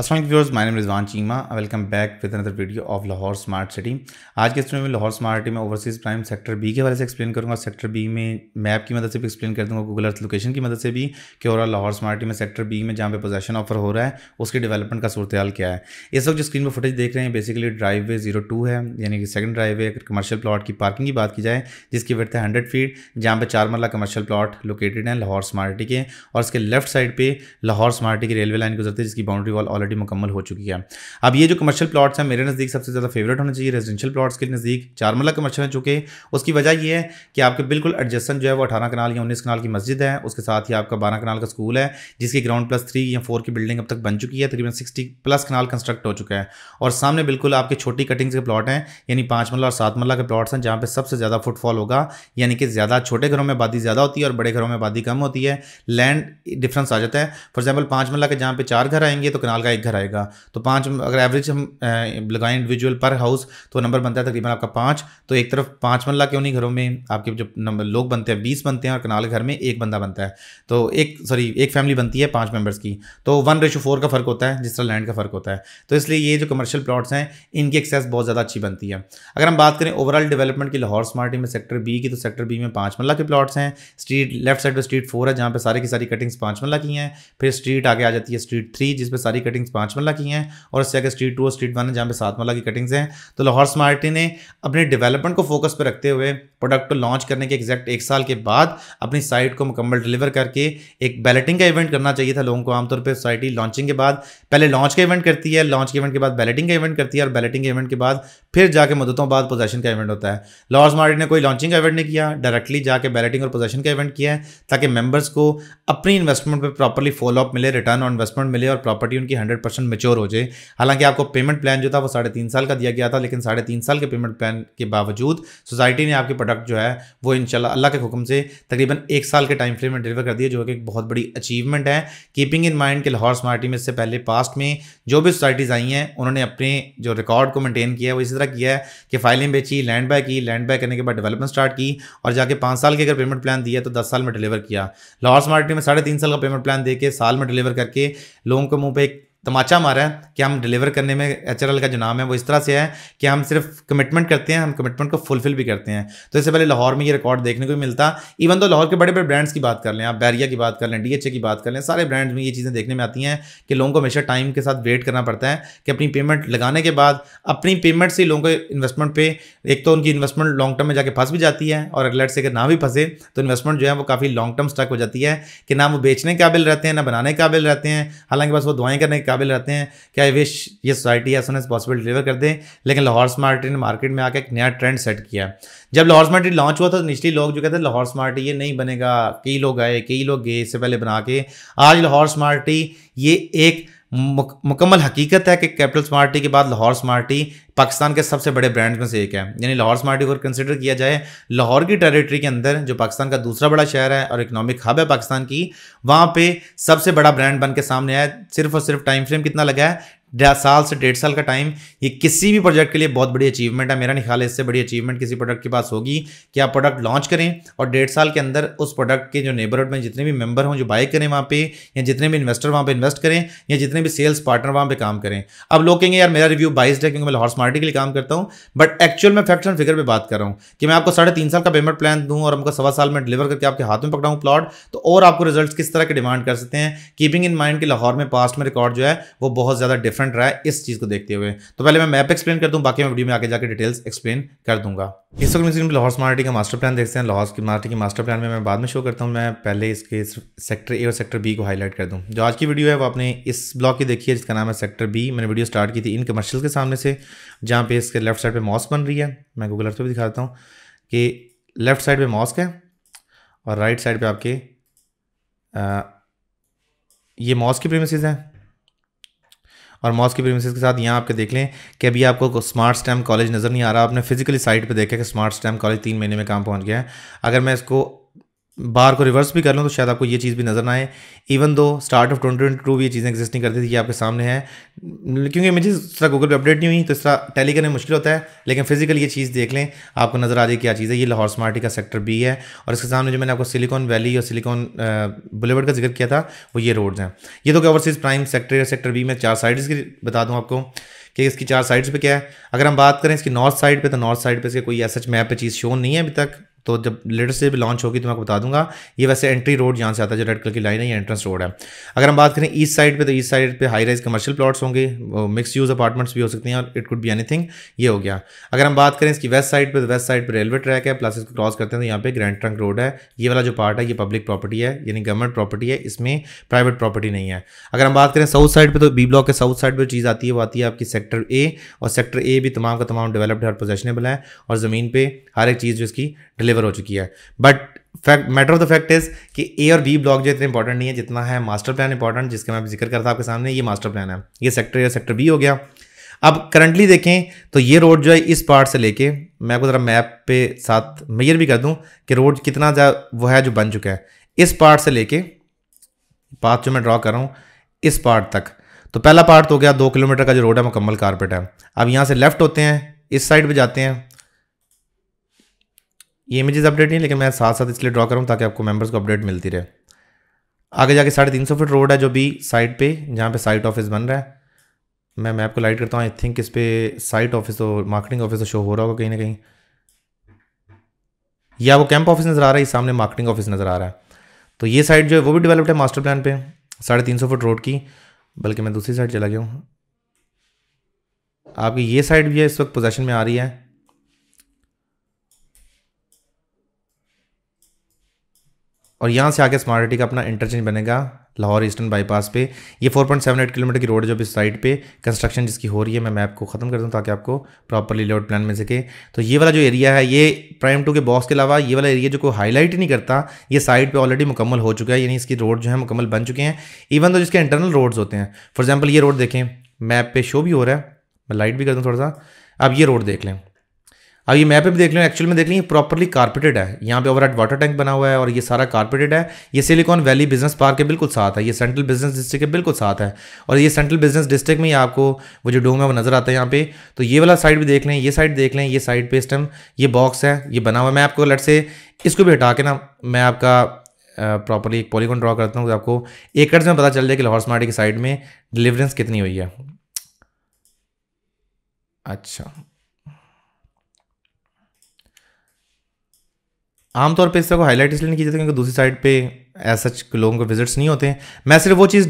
असल व्यवर्स my name Rizwan Cheema welcome back with another video of Lahore Smart City आज के स्टूडियो में लाहौर स्मार्ट सिटी में ओवरसीज़ प्राइम सेक्टर बी के वाले से एक्सप्लेन करूँगा सेक्टर बी में मैप की मदद से भी एक्सप्लेन कर दूँगा गूगल अर्थ लोकेशन की मदद से भी कि और लाहौर स्मार्ट सिटी में सेक्टर बी में जहाँ पे पोजेशन ऑफर हो रहा है उसके डेवलपमेंट का सूरत क्या है इस वक्त जो स्क्रीन पर फुटेज देख रहे हैं basically driveway zero two है यानी कि second driveway commercial plot की पार्किंग की बात की जाए जिसकी वर्थ है हंड्रेड फीट जहाँ पर चार मरला कमर्शियल प्लाट लोकेटेड है लाहौर स्मार्ट सिटी के और इसके लेफ्ट साइड पर लाहौर स्मार्ट सिटी की रेलवे लाइन गुजरती है जिसकी बाउंड्री वॉल ऑलरेडी प्रॉपर्टी मुकम्मल हो चुकी है अब ये जो कमर्शियल प्लाट्स हैं मेरे नज़दीक सबसे ज़्यादा फेवरेट होना चाहिए रेजिडेंशियल प्लाट्स के नज़दीक चार कमर्शियल हैं चुके उसकी वजह यह है कि आपके बिल्कुल एडजस्टन जो है वो अठारह कनाल या उन्नीस कनाल की मस्जिद है उसके साथ ही आपका बारह कनाल का स्कूल है जिसकी ग्राउंड प्लस थ्री या फोर की बिल्डिंग अब तक बन चुकी है तकरीबन सिक्सटी प्लस कनाल कंस्ट्रक्ट हो चुका है और सामने बिल्कुल आपके छोटी कटिंग्स के प्लॉट हैं यानी पाँच मल्ला और सात मल्ला के प्लॉट्स हैं जहाँ पर सबसे ज़्यादा फुटफॉल होगा यानी कि ज़्यादा छोटे घरों में आबादी ज़्यादा होती है और बड़े घरों में आबादी कम होती है लैंड डिफरेंस आ जाता है फॉर एग्जाम्पल पाँच मल्ला के जहाँ पे चार घर आएंगे तो कनाल का एक एक घर आएगा तो पाँच अगर एवरेज हम लगाएं इंडिविजुअल पर हाउस तो नंबर बनता है तकरीबन आपका पाँच तो एक तरफ पाँच मल्ला के उन्हीं घरों में आपके जो नंबर लोग बनते हैं बीस बनते हैं और कनाल घर में एक बंदा बनता है तो एक सॉरी एक फैमिली बनती है पाँच मेम्बर्स की तो वन रेशो फोर का फ़र्क होता है जिस तरह लैंड का फ़र्क होता है तो इसलिए ये जो कमर्शियल प्लाट्स हैं इनकी एक्सेस बहुत ज़्यादा अच्छी बनती है अगर हम बात करें ओवरऑल डेवलपमेंट की लाहौर स्मार्टी में सेक्टर बी की तो सेक्टर बी में पाँच मल्ला के प्लाट्स हैं स्ट्रीट लेफ्ट साइड पर स्ट्रीट फोर है जहाँ पर सारी की सारी कटिंग्स पाँच मल्ला की हैं फिर स्ट्रीट आगे आ जाती है स्ट्रीट थ्री जिस पर सारी कटिंग्स कटिंग्स पाँच मल्ला की हैं और इससे अगर स्ट्रीट टू और स्ट्रीट वन है जहाँ पे सात मल्ला की कटिंग्स हैं तो लाहौर स्मार्टी ने अपने डेवलपमेंट को फोकस पर रखते हुए प्रोडक्ट को लॉन्च करने के एग्जैक्ट एक साल के बाद अपनी साइट को मुकम्मल डिलीवर करके एक बैलेटिंग का इवेंट करना चाहिए था लोगों को आमतौर पर सोसाइटी लॉन्चिंग के बाद पहले लॉन्च का इवेंट करती है लॉन्च के इवेंट के बाद बैलेटिंग का इवेंट करती है और बैलेटिंग के इवेंट के बाद फिर जाके मदतों बाद पोजेशन का इवेंट होता है लॉर्स मार्ड ने कोई लॉन्चिंग का इवेंट नहीं किया डायरेक्टली जाकर बैलेटिंग और पोजेशन का इवेंट किया है ताकि मेंबर्स को अपनी इन्वेस्टमेंट पर प्रॉपरली फॉलोअप मिले रिटर्न ऑन इन्वेस्टमेंट मिले और प्रॉपर्टी उनकी हंड्रेड परसेंट मेच्योर हो जाए हालांकि आपको पेमेंट प्लान जो था वो साढ़े तीन साल का दिया गया था लेकिन साढ़े तीन साल के पेमेंट प्लान के बावजूद सोसाइटी ने आपके प्रोडक्ट जो है वो इनशाला अल्लाह के हुक्म से तकरीबन एक साल के टाइम फ्रेम में डिलीवर कर दिए जो कि एक बहुत बड़ी अचीवमेंट है कीपिंग इन माइंड कि लाहौर स्मार्ट में इससे पहले पास्ट में जो भी सोसाइटीज़ आई हैं उन्होंने अपने जो रिकॉर्ड को मेनटेन किया है वो इसी तरह किया है कि फाइलें बेची लैंड बाय की लैंड बाय करने के बाद डेवलपमेंट स्टार्ट की और जाके पाँच साल के अगर पेमेंट प्लान दिया तो दस साल में डिलीवर किया लाहौर स्मार्ट में साढ़े तीन साल का पेमेंट प्लान दे के साल में डिलीवर करके लोगों के मुँह पर एक तमाचा मारा है कि हम डिलीवर करने में एच का जो नाम है वो इस तरह से है कि हम सिर्फ कमिटमेंट करते हैं हम कमिटमेंट को फुलफिल भी करते हैं तो इससे पहले लाहौर में ये रिकॉर्ड देखने को मिलता इवन तो लाहौर के बड़े बड़े ब्रांड्स की बात कर लें आप बैरिया की बात कर लें डी की बात कर लें सारे ब्रांड्स में ये चीज़ें देखने में आती हैं कि लोगों को हमेशा टाइम के साथ वेट करना पड़ता है कि अपनी पेमेंट लगाने के बाद अपनी पेमेंट से लोगों को इन्वेस्टमेंट पे एक तो उनकी इन्वेस्टमेंट लॉन्ग टर्म में जाकर फंस भी जाती है और अगले से अगर ना भी फंसे तो इन्वेस्टमेंट जो है वो काफ़ी लॉन्ग टर्म स्टक हो जाती है कि ना वो बेचने काबिल रहते हैं ना बनाने काबिल रहते हैं हालांकि बस वो दुआएँ करने के काबिल रहते हैं कि आई विश ये society as soon as possible deliver कर दें लेकिन लाहौर स्मार्ट ने मार्केट में आकर एक नया ट्रेंड सेट किया जब लाहौर स्मार्ट लॉन्च हुआ था तो निचली लोग जो कहते हैं लाहौर स्मार्ट ये नहीं बनेगा कई लोग आए कई लोग गए इससे पहले बना के आज लाहौर स्मार्ट ये एक मुक, मुकम्मल हकीकत है कि कैपिटल स्मार्टी के बाद लाहौर स्मार्टी पाकिस्तान के सबसे बड़े ब्रांड में से एक है यानी लाहौर स्मार्टी को कंसिडर किया जाए लाहौर की टेरिटरी के अंदर जो पाकिस्तान का दूसरा बड़ा शहर है और इकोनॉमिक हब है पाकिस्तान की वहाँ पे सबसे बड़ा ब्रांड बन के सामने आया सिर्फ और सिर्फ टाइम फ्रेम कितना लगा है साल से डेढ़ साल का टाइम ये किसी भी प्रोजेक्ट के लिए बहुत बड़ी अचीवमेंट है मेरा नहीं ख्याल इससे बड़ी अचीवमेंट किसी प्रोडक्ट के पास होगी कि आप प्रोडक्ट लॉन्च करें और डेढ़ साल के अंदर उस प्रोडक्ट के जो नेबरहुड में जितने भी मेंबर हों जो बाय करें वहाँ पे या जितने भी इन्वेस्टर वहाँ पर इन्वेस्ट करें या जितने भी सेल्स पार्टनर वहाँ पर काम करें अब लोग कहेंगे यार मेरा रिव्यू बाइस्ड है क्योंकि मैं लाहौर स्मार्टी के लिए काम करता हूँ बट एक्चुअल मैं फैक्ट एंड फिगर पर बात कर रहा हूँ कि मैं आपको साढ़े तीन साल का पेमेंट प्लान दूँ और हमको सवा साल में डिलीवर करके आपके हाथ में पकड़ाऊँ प्लॉट तो और आपको रिजल्ट किस तरह के डिमांड कर सकते हैं कीपिंग इन माइंड कि लाहौर में पास्ट में रिकॉर्ड जो है वो बहुत ज़्यादा डिफरेंट डिफरेंट रहा है इस चीज़ को देखते हुए तो पहले मैं मैप एक्सप्लेन कर दूँ बाकी मैं वीडियो में आगे जाकर डिटेल्स एक्सप्लेन कर दूंगा इस वक्त मैं लाहौर स्मार्टी का मास्टर प्लान देखते हैं लाहौर की मार्टी की मास्टर प्लान में मैं बाद में शो करता हूँ मैं पहले इसके सेक्टर ए और सेक्टर बी को हाईलाइट कर दूँ जो आज की वीडियो है वो आपने इस ब्लॉक की देखी है जिसका नाम है सेक्टर बी मैंने वीडियो स्टार्ट की थी इन कमर्शियल के सामने से जहाँ पे इसके लेफ्ट साइड पर मॉस्क बन रही है मैं गूगल अर्थ पर भी दिखाता हूँ कि लेफ्ट साइड पर मॉस्क है और राइट साइड पर आपके ये मॉस्क की प्रेमिस हैं और मॉस की प्रीमिस के साथ यहाँ आपके देख लें कि अभी आपको स्मार्ट स्टैम कॉलेज नज़र नहीं आ रहा आपने फिजिकली साइट पर देखा कि स्मार्ट स्टैम कॉलेज तीन महीने में काम पहुँच गया है अगर मैं इसको बार को रिवर्स भी कर लो तो शायद आपको ये चीज़ भी नज़र ना आए even though start of twenty twenty two भी ये चीज़ें एग्जिस्ट नहीं करती थी ये आपके सामने है क्योंकि मुझे इस तरह गूगल पर अपडेट नहीं हुई तो इस तरह टैली करने मुश्किल होता है लेकिन फिजिकल ये चीज़ देख लें आपको नज़र आ जाए क्या चीज़ है ये लाहौर स्मार्टी का सेक्टर बी है और इसके सामने जो मैंने आपको सिलिकॉन वैली और सिलिकॉन बुलेवर्ड का जिक्र किया था वो ये रोड्स हैं ये तो ओवरसीज़ प्राइम सेक्टर या सेक्टर बी में चार साइड्स की बता दूँ आपको कि इसकी चार साइड्स पे क्या है अगर हम बात करें इसकी नॉर्थ साइड पे तो नॉर्थ साइड पे इसके कोई ऐसा मैप पे चीज़ शो नहीं है अभी तक तो जब लेटेस्ट लॉन्च होगी तो मैं आपको बता दूंगा ये वैसे एंट्री रोड यहाँ से आता है जो रेड कलर की लाइन है ये एंट्रेंस रोड है अगर हम बात करें ईस्ट साइड पे तो ईस्ट साइड पे हाई राइज कमर्शियल प्लॉट्स होंगे मिक्स यूज अपार्टमेंट्स भी हो सकते हैं और इट कुड बी एनीथिंग ये हो गया अगर हम बात करें इसकी वेस्ट साइड पर तो वेस्ट साइड पर रेलवे ट्रैक है प्लस इसको क्रॉस करते हैं तो यहाँ पे ग्रैंड ट्रंक रोड है ये वाला जो पार्ट है ये पब्लिक प्रॉपर्टी है यानी गवर्नमेंट प्रॉपर्टी है इसमें प्राइवेट प्रॉपर्टी नहीं है अगर हम बात करें साउथ साइड पर तो बी ब्लॉक के साउथ साइड पर चीज़ आती है वो आती है आपकी सेक्टर ए और सेक्टर ए भी तमाम का तमाम डेवलप्ड है और पोजेशनेबल है और ज़मीन पर हर एक चीज़ जो इसकी डिलीवर डिलीवर हो चुकी है but fact matter of the fact is कि ए और बी ब्लॉक जो इतने इंपॉर्टेंट नहीं है जितना है मास्टर प्लान इंपॉर्टेंट जिसका मैं जिक्र करता आपके सामने ये मास्टर प्लान है ये सेक्टर या सेक्टर बी हो गया अब करंटली देखें तो ये रोड जो है इस पार्ट से लेके मैं आपको ज़रा मैप पे साथ मेजर भी कर दूं कि रोड कितना जा वो है जो बन चुका है इस पार्ट से लेके पाथ जो मैं ड्रॉ कर रहा हूँ इस पार्ट तक तो पहला पार्ट तो हो गया दो किलोमीटर का जो रोड है मुकम्मल कारपेट है अब यहाँ से लेफ्ट होते हैं इस साइड पर जाते हैं ये इमेजेस अपडेट नहीं लेकिन मैं साथ साथ इसलिए ड्रॉ करूँ ताकि आपको मेंबर्स को अपडेट मिलती रहे आगे जाके साढ़े तीन सौ फिट रोड है जो भी साइट पे जहाँ पे साइट ऑफिस बन रहा है मैं मैप को लाइट करता हूँ आई थिंक इस पर साइट ऑफिस और मार्केटिंग ऑफिस तो शो तो हो रहा होगा कहीं ना कहीं या वो कैंप ऑफिस नज़र आ रहा है सामने मार्केटिंग ऑफिस नज़र आ रहा है तो ये साइट जो है वो भी डेवलप्ड है मास्टर प्लान पर साढ़े तीन सौ फुट रोड की बल्कि मैं दूसरी साइड चला गया हूँ आपकी ये साइड भी है इस वक्त पोजेशन में आ रही है और यहाँ से आके स्मार्ट सिटी का अपना इंटरचेंज बनेगा लाहौर ईस्टर्न बाईपास पे ये 4.78 किलोमीटर की रोड है जो इस साइड पे कंस्ट्रक्शन जिसकी हो रही है मैं मैप को ख़त्म कर दूँ ताकि आपको प्रॉपरली लेआउट प्लान मिल सके तो ये वाला जो एरिया है ये प्राइम टू के बॉस के अलावा ये वाला एरिया जो कोई हाईलाइट ही नहीं करता ये साइड पे ऑलरेडी मुकम्मल हो चुका है यानी इसकी रोड जो है मुकम्मल बन चुके हैं इवन तो जिसके इंटरनल रोड्स होते हैं फॉर एग्जाम्पल ये रोड देखें मैप पर शो भी हो रहा है मैं लाइट भी कर दूँ थोड़ा सा अब ये रोड देख लें अब ये मैप पे भी देख लें एक्चुअल में देख लें प्रॉपरली कारपेटेड है यहाँ पे ओवरहेड वाटर टैंक बना हुआ है और ये सारा कारपेटेड है ये सिलिकॉन वैली बिजनेस पार्क के बिल्कुल साथ है ये सेंट्रल बिजनेस डिस्ट्रिक्ट के बिल्कुल साथ है और ये सेंट्रल बिजनेस डिस्ट्रिक्ट में ही आपको वो जो डोम है वो नज़र आता है यहाँ पे तो ये वाला साइड भी देख लें ये साइड देख लें ये साइड पे इस टाइम ये बॉक्स है ये बना हुआ है मैं आपको लट से इसको भी हटा के ना मैं आपका प्रॉपरली एक पॉलीकॉन ड्रॉ करता हूँ आपको एकड़ में पता चल जाए कि लाहौर स्मार्टी की साइड में डिलीवरेंस कितनी हुई है अच्छा आमतौर पर इस तरह को हाईलाइट इसलिए नहीं की जाती क्योंकि दूसरी साइड पर ऐसा लोगों को विजिट्स नहीं होते मैं सिर्फ वो चीज़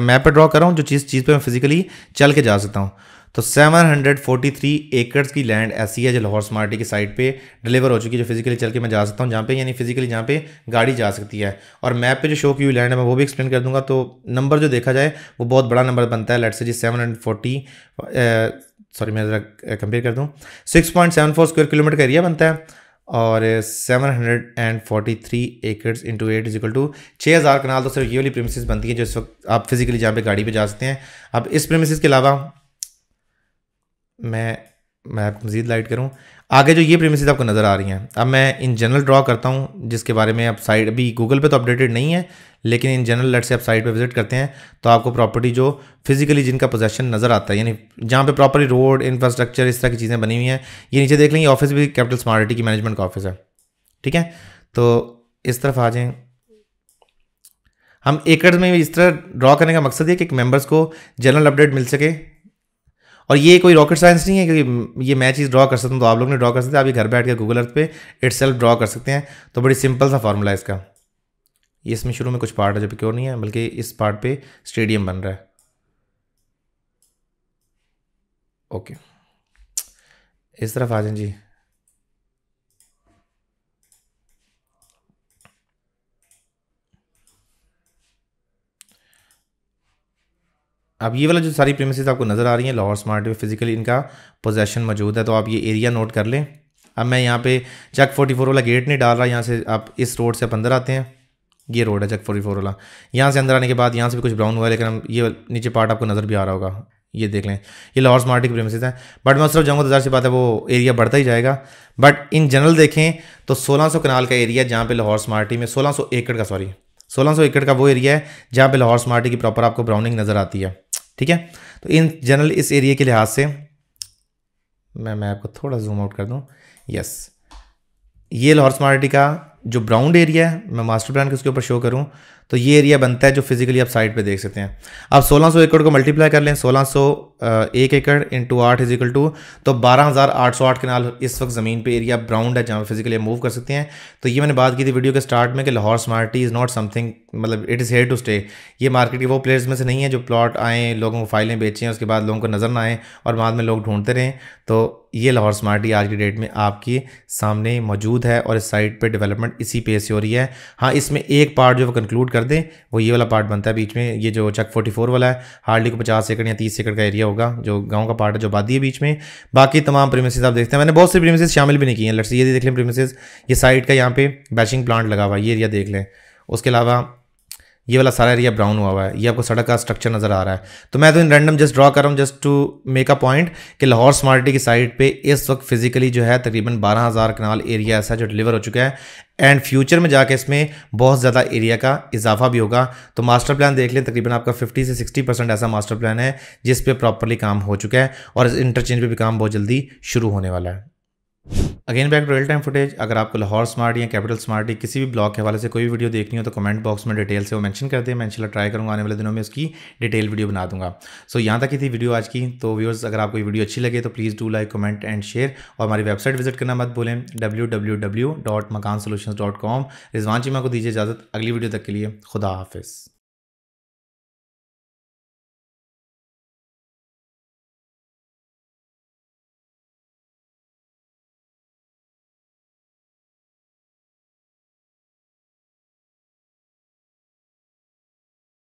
मैप पर ड्रॉ कर रहा हूँ जो चीज़ चीज़ पर मैं फिजिकली चल के जा सकता हूँ तो 743 एकड़्स की लैंड ऐसी है जो लाहौर स्मार्टी की साइड पे डिलीवर हो चुकी है जो फिजिकली चल के मैं जा सकता हूँ जहाँ पे यानी फिजिकली जहाँ पे गाड़ी जा सकती है और मैप पे जो शो की हुई लैंड है मैं वो भी एक्सप्लेन कर दूंगा तो नंबर जो देखा जाए वो बहुत बड़ा नंबर बनता है लेट से जी सेवन सॉरी मैं ज़रा कंपेयर कर दूँ सिक्स स्क्वायर किलोमीटर का एरिया बनता है और 743 acres into eight is equal to छः हज़ार कनाल तो सिर्फ ये वाली प्रेमिस बनती है जो इस वक्त आप फिजिकली जहाँ पे गाड़ी पे जा सकते हैं अब इस प्रेमिस के अलावा मैं आपको मज़ीद लाइट करूँ आगे जो ये प्रेमिस आपको नज़र आ रही हैं अब मैं इन जनरल ड्रॉ करता हूँ जिसके बारे में आप साइट अभी गूगल पे तो अपडेटेड नहीं है लेकिन इन जनरल लट से आप साइट पे विजिट करते हैं तो आपको प्रॉपर्टी जो फिजिकली जिनका पोजेशन नज़र आता है यानी जहाँ पे प्रॉपर्ली रोड इंफ्रास्ट्रक्चर इस तरह की चीज़ें बनी हुई हैं ये नीचे देख लेंगे ऑफिस भी कैपिटल स्मार्टी की मैनेजमेंट का ऑफिस है ठीक है तो इस तरफ आ जाएँ हम एकड़ में इस तरह ड्रॉ करने का मकसद ये कि मेम्बर्स को जनरल अपडेट मिल सके और ये कोई रॉकेट साइंस नहीं है क्योंकि ये मैं चीज़ ड्रॉ कर सकता हूँ तो आप लोग ने ड्रॉ कर सकते हैं आप ये घर बैठ के गूगल अर्थ पे इट सेल्फ ड्रॉ कर सकते हैं तो बड़ी सिंपल सा फार्मूला इसका ये इसमें शुरू में कुछ पार्ट है जब क्यों नहीं है बल्कि इस पार्ट पे स्टेडियम बन रहा है ओके इस तरफ आ जाए जी अब ये वाला जो सारी प्रेमिस आपको नज़र आ रही हैं लाहौर स्मार्ट में फिजिकली इनका पोजेशन मौजूद है तो आप ये एरिया नोट कर लें अब मैं यहाँ पे चक 44 वाला गेट नहीं डाल रहा यहाँ से आप इस रोड से आप अंदर आते हैं ये रोड है चक 44 वाला यहाँ से अंदर आने के बाद यहाँ से भी कुछ ब्राउन हुआ है लेकिन हम ये नीचे पार्ट आपको नज़र भी आ रहा होगा ये देख लें ये लाहौर स्मार्ट की प्रेमिस है बट मैं सिर्फ जाऊँगा तो सी बात है वो एरिया बढ़ता ही जाएगा बट इन जनरल देखें तो सोलह कनाल का एरिया जहाँ पर लाहौर स्मार्टी में सोलह एकड़ का सॉरी 1600 एकड़ का वो एरिया है जहाँ पे लाहौर स्मार्टी की प्रॉपर आपको ब्राउनिंग नज़र आती है ठीक है तो इन जनरल इस एरिया के लिहाज से मैं मैं आपको थोड़ा जूम आउट कर दूँ यस ये लाहौर स्मार्टी का जो ब्राउंड एरिया है मैं मास्टर प्लान के उसके ऊपर शो करूँ तो ये एरिया बनता है जो फिजिकली आप साइड पे देख सकते हैं अब 1600 एकड़ को मल्टीप्लाई कर लें 1600 एक एकड़ इंटू आठ इज इक्वल टू तो 12808 कनाल इस वक्त ज़मीन पे एरिया ब्राउंड है जहाँ फिजिकली मूव कर सकते हैं तो ये मैंने बात की थी वीडियो के स्टार्ट में कि Lahore Smart City is not something मतलब it is here to stay ये मार्केट के वो प्लेयर्स में से नहीं है जो प्लॉट आएँ लोगों को फाइलें बेचें उसके बाद लोगों को नज़र ना आएँ और बाद में लोग ढूंढते रहें तो ये लाहौर स्मार्टी आज की डेट में आपके सामने मौजूद है और इस साइड पर डेवलपमेंट इसी पेज से हो रही है हाँ इसमें एक पार्ट जो कंक्लूड कर दें वो ये वाला पार्ट बनता है बीच में ये जो चक 44 वाला है हार्डली को 50 एकड़ या 30 एकड़ का एरिया होगा जो गांव का पार्ट है जो बादी है बीच में बाकी तमाम प्रीमिसेस आप देखते हैं मैंने बहुत से प्रीमिसेस शामिल भी नहीं किए हैं लट्स ये देख लें प्रीमिसेस ये साइड का यहाँ पे बैशिंग प्लांट लगा हुआ ये एरिया देख लें उसके अलावा ये वाला सारा एरिया ब्राउन हुआ हुआ है ये आपको सड़क का स्ट्रक्चर नज़र आ रहा है तो मैं तो इन रैंडम जस्ट ड्रॉ कर रहा हूँ just to make a point कि लाहौर स्मार्टी की साइड पे इस वक्त फिजिकली जो है तकरीबन बारह हज़ार कनाल एरिया ऐसा जो डिलीवर हो चुका है एंड फ्यूचर में जाके इसमें बहुत ज़्यादा एरिया का इजाफा भी होगा तो मास्टर प्लान देख लें तकरीबन आपका 50 से 60 परसेंट ऐसा मास्टर प्लान है जिस पे प्रॉपरली काम हो चुका है और इस इंटरचेंज पे भी काम बहुत जल्दी शुरू होने वाला है again back real time footage अगर आपको लाहौर स्मार्ट या कैपिटल स्मार्ट या किसी भी ब्लॉग के हवाले से कोई भी वीडियो देखनी हो तो कमेंट बॉक्स में डिटेल से वो मेंशन कर दें मैं इंशाल्लाह ट्राई करूँगा आने वाले दिनों में उसकी डिटेल वीडियो बना दूंगा सो so, यहाँ तक ही थी वीडियो आज की तो व्यूअर्स अगर आपको ये वीडियो अच्छी लगे तो please do like comment and share और हमारी वेबसाइट विजिट करना मत भूलें W W W dot Makaan solution dot com Rizwan Cheema को दीजिए इजाज़त अगली वीडियो तक के लिए खुदा हाफिज़